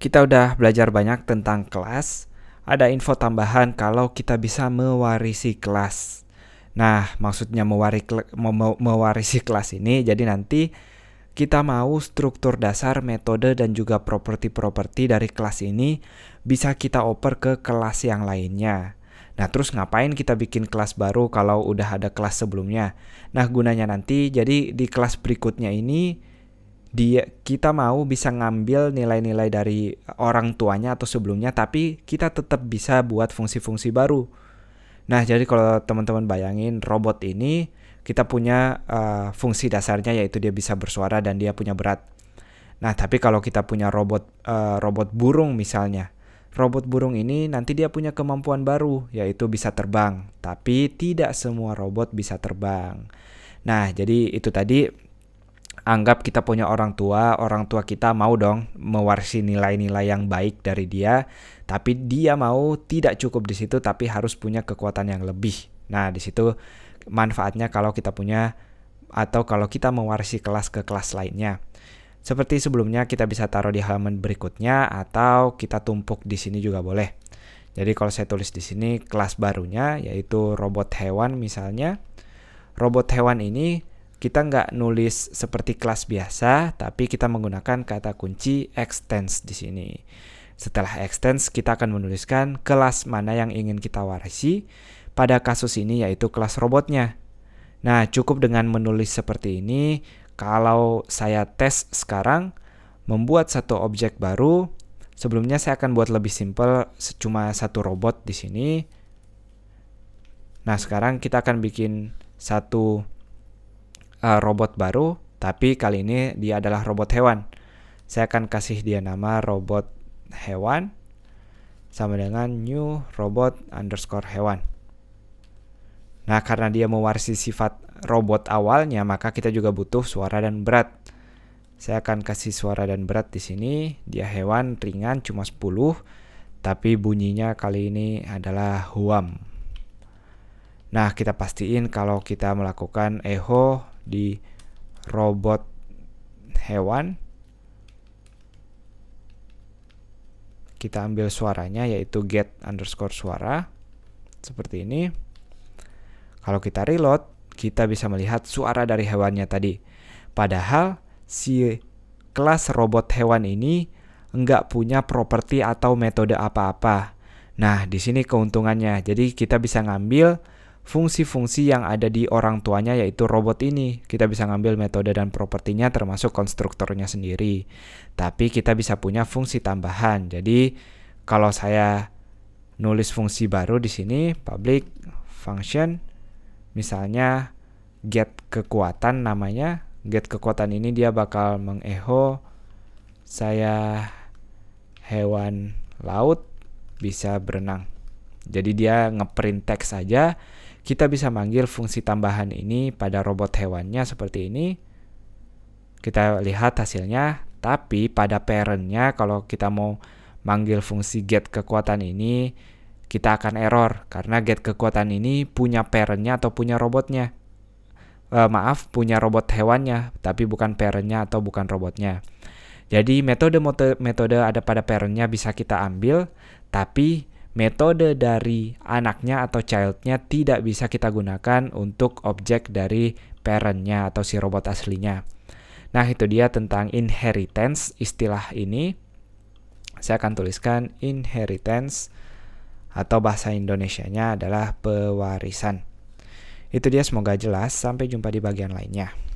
Kita udah belajar banyak tentang kelas. Ada info tambahan kalau kita bisa mewarisi kelas. Nah, maksudnya mewari, mewarisi kelas ini jadi nanti kita mau struktur dasar, metode, dan juga properti-properti dari kelas ini bisa kita oper ke kelas yang lainnya. Nah, terus ngapain kita bikin kelas baru kalau udah ada kelas sebelumnya? Nah, gunanya nanti jadi di kelas berikutnya ini dia kita mau bisa ngambil nilai-nilai dari orang tuanya atau sebelumnya tapi kita tetap bisa buat fungsi-fungsi baru. Nah, jadi kalau teman-teman bayangin robot ini kita punya uh, fungsi dasarnya yaitu dia bisa bersuara dan dia punya berat. Nah, tapi kalau kita punya robot uh, robot burung misalnya, robot burung ini nanti dia punya kemampuan baru yaitu bisa terbang, tapi tidak semua robot bisa terbang. Nah, jadi itu tadi anggap kita punya orang tua, orang tua kita mau dong mewarisi nilai-nilai yang baik dari dia, tapi dia mau tidak cukup di situ tapi harus punya kekuatan yang lebih. Nah, di situ manfaatnya kalau kita punya atau kalau kita mewarisi kelas ke kelas lainnya. Seperti sebelumnya kita bisa taruh di halaman berikutnya atau kita tumpuk di sini juga boleh. Jadi kalau saya tulis di sini kelas barunya yaitu robot hewan misalnya. Robot hewan ini kita nggak nulis seperti kelas biasa, tapi kita menggunakan kata kunci extends di sini. Setelah extends, kita akan menuliskan kelas mana yang ingin kita warisi. Pada kasus ini yaitu kelas robotnya. Nah, cukup dengan menulis seperti ini, kalau saya tes sekarang, membuat satu objek baru, sebelumnya saya akan buat lebih simpel, cuma satu robot di sini. Nah, sekarang kita akan bikin satu uh, robot baru, tapi kali ini dia adalah robot hewan. Saya akan kasih dia nama robot hewan sama dengan new robot underscore hewan. Nah, karena dia mewarisi sifat robot awalnya, maka kita juga butuh suara dan berat. Saya akan kasih suara dan berat di sini. Dia hewan ringan cuma 10, tapi bunyinya kali ini adalah huam. Nah, kita pastiin kalau kita melakukan echo di robot hewan kita ambil suaranya yaitu get underscore suara seperti ini kalau kita reload kita bisa melihat suara dari hewannya tadi padahal si kelas robot hewan ini enggak punya properti atau metode apa-apa nah di sini keuntungannya jadi kita bisa ngambil fungsi-fungsi yang ada di orang tuanya yaitu robot ini. Kita bisa ngambil metode dan propertinya termasuk konstruktornya sendiri. Tapi kita bisa punya fungsi tambahan. Jadi kalau saya nulis fungsi baru di sini public function misalnya get kekuatan namanya get kekuatan ini dia bakal mengeho saya hewan laut bisa berenang jadi dia ngeprint teks saja kita bisa manggil fungsi tambahan ini pada robot hewannya seperti ini. Kita lihat hasilnya, tapi pada parentnya kalau kita mau manggil fungsi get kekuatan ini, kita akan error karena get kekuatan ini punya parentnya atau punya robotnya. E, maaf, punya robot hewannya, tapi bukan parentnya atau bukan robotnya. Jadi metode-metode ada pada parentnya bisa kita ambil, tapi metode dari anaknya atau childnya tidak bisa kita gunakan untuk objek dari parentnya atau si robot aslinya. Nah itu dia tentang inheritance istilah ini. Saya akan tuliskan inheritance atau bahasa Indonesianya adalah pewarisan. Itu dia semoga jelas. Sampai jumpa di bagian lainnya.